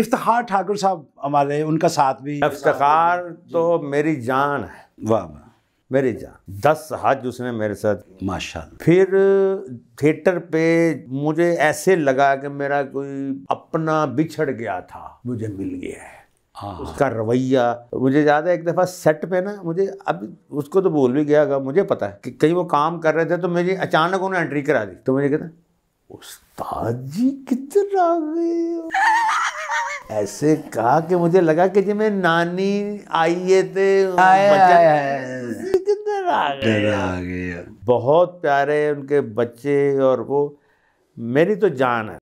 इफ्तार ठाकुर साहब हमारे उनका साथ भी इफ्तार तो मेरी जान है वाह वाह मेरी जान दस हज उसने मेरे साथ माशाल्लाह फिर थिएटर पे मुझे ऐसे लगा कि मेरा कोई अपना बिछड़ गया था मुझे मिल गया है हाँ। उसका रवैया मुझे याद है एक दफ़ा सेट पे ना मुझे अब उसको तो बोल भी गया मुझे पता है कि कहीं वो काम कर रहे थे तो मुझे अचानक उन्हें एंट्री करा दी तो मुझे कहता उस्ताद जी कितना ऐसे कहा कि मुझे लगा कि जी मैं नानी आइए थे किधर बहुत प्यारे उनके बच्चे और वो मेरी तो जान है